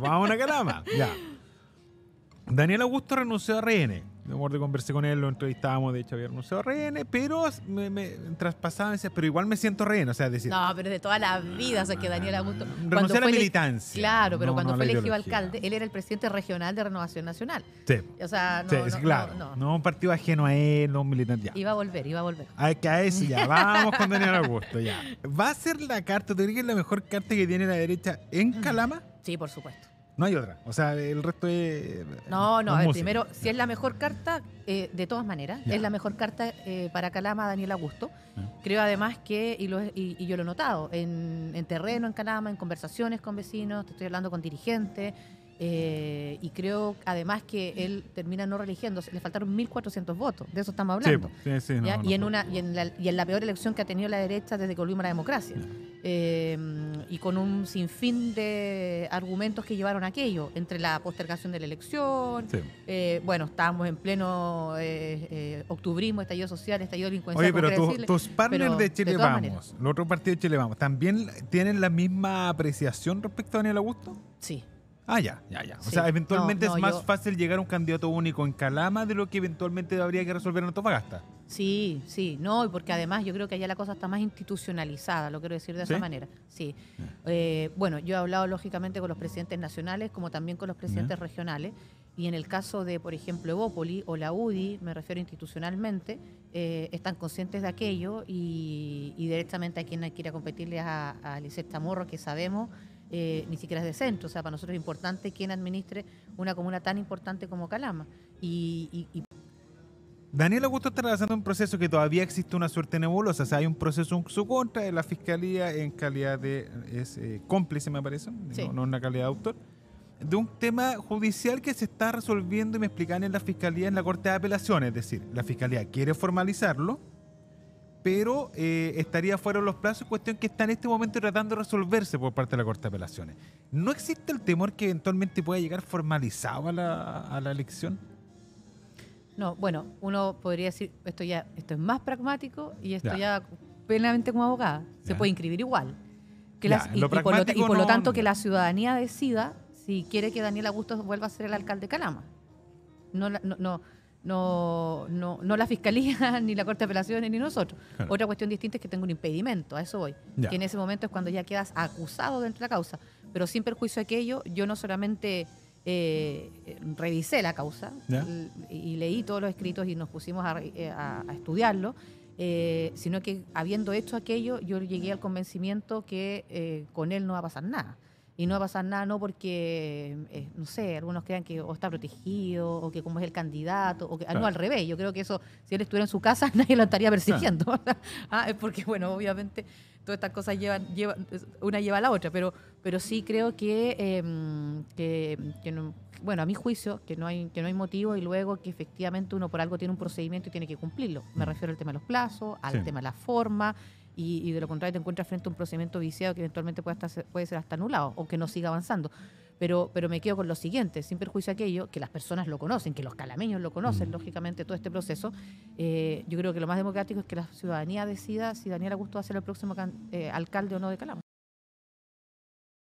vamos a una calama. Ya. Daniel Augusto renunció a RN me acuerdo conversé con él, lo entrevistábamos, de hecho había anunciado rehenes, pero me, me traspasaba, me pero igual me siento rehén, o sea, decir... No, pero de toda la vida, o sea, que Daniel Augusto... Renunció a la militancia. Claro, pero cuando fue elegido alcalde, él era el presidente regional de Renovación Nacional. Sí. O sea, no... no, un partido ajeno a él, no un militante, ya. Iba a volver, iba a volver. A, que a eso ya, vamos con Daniel Augusto, ya. ¿Va a ser la carta, te diría que es la mejor carta que tiene la derecha en Calama? Sí, por supuesto. No hay otra. O sea, el resto es. No, no, primero, si es la mejor carta, eh, de todas maneras, es la mejor carta eh, para Calama, Daniel Augusto. Creo además que, y, yo lo he notado, en, en, terreno, en Calama, en conversaciones con vecinos, te estoy hablando con dirigentes, eh, y creo además que él termina no religiéndose. Le faltaron 1.400 votos, de eso estamos hablando. y, en una, y, en la, peor elección que ha tenido la derecha desde que volvimos a la democracia. Em, y con un sinfín de argumentos que llevaron a aquello, entre la postergación de la elección, eh, bueno, estábamos en pleno eh, octubrismo, estallido social, estallido delincuencial. Oye, pero tus partners de Chile Vamos, el otro partido de Chile Vamos, ¿también tienen la misma apreciación respecto a Daniel Augusto? Sí. Ah, ya, ya, ya. O sea, eventualmente es más fácil llegar a un candidato único en Calama de lo que eventualmente habría que resolver en Antofagasta. Sí, sí, no, porque además yo creo que allá la cosa está más institucionalizada, lo quiero decir de esa manera. Sí. Eh, bueno, yo he hablado lógicamente con los presidentes nacionales como también con los presidentes regionales. Y en el caso de, por ejemplo, Evópoli o la UDI, me refiero institucionalmente, eh, están conscientes de aquello y, directamente a quien quiera competirle a, a Lisette Tamorro, que sabemos eh, ni siquiera es de centro. O sea, para nosotros es importante quien administre una comuna tan importante como Calama. Y, Daniel Augusto está realizando un proceso que todavía existe una suerte nebulosa. O sea, hay un proceso en su contra de la fiscalía en calidad de. Eh, cómplice, me parece, no, en la calidad de autor de un tema judicial que se está resolviendo y me explican en la Fiscalía, en la Corte de Apelaciones. Es decir, la Fiscalía quiere formalizarlo, pero eh, estaría fuera de los plazos, cuestión que está en este momento tratando de resolverse por parte de la Corte de Apelaciones. ¿No existe el temor que eventualmente pueda llegar formalizado a la, elección? No, bueno, uno podría decir, esto ya esto es más pragmático y esto ya, plenamente como abogada, se puede inscribir igual. Que y, por lo, lo, tanto que la ciudadanía decida si quiere que Daniel Augusto vuelva a ser el alcalde de Calama. No, no, no, no, no, no la fiscalía, ni la Corte de Apelaciones, ni nosotros. Otra cuestión distinta es que tengo un impedimento, a eso voy. Que en ese momento es cuando ya quedas acusado dentro de la causa. Pero sin perjuicio de aquello, yo no solamente eh, revisé la causa y, leí todos los escritos y nos pusimos a, eh, estudiarlo, eh, sino que habiendo hecho aquello, yo llegué al convencimiento que con él no va a pasar nada y no va a pasar nada, no porque, eh, no sé, algunos crean que o está protegido, o que como es el candidato, o que, ah, no, al revés, yo creo que eso, si él estuviera en su casa, nadie lo estaría persiguiendo, ah, es porque, bueno, obviamente todas estas cosas llevan, llevan, una lleva a la otra, pero, pero sí creo que, em, bueno, a mi juicio, que no, hay, que no hay motivo y luego que efectivamente uno por algo tiene un procedimiento y tiene que cumplirlo. Me mm. refiero al tema de los plazos, al tema de la forma. Y, y, de lo contrario te encuentras frente a un procedimiento viciado que eventualmente puede, puede ser hasta anulado o que no siga avanzando pero, pero me quedo con lo siguiente, sin perjuicio aquello, que las personas lo conocen, que los calameños lo conocen, mm. lógicamente, todo este proceso. Eh, yo creo que lo más democrático es que la ciudadanía decida si Daniel Augusto va a ser el próximo eh, alcalde o no de Calama.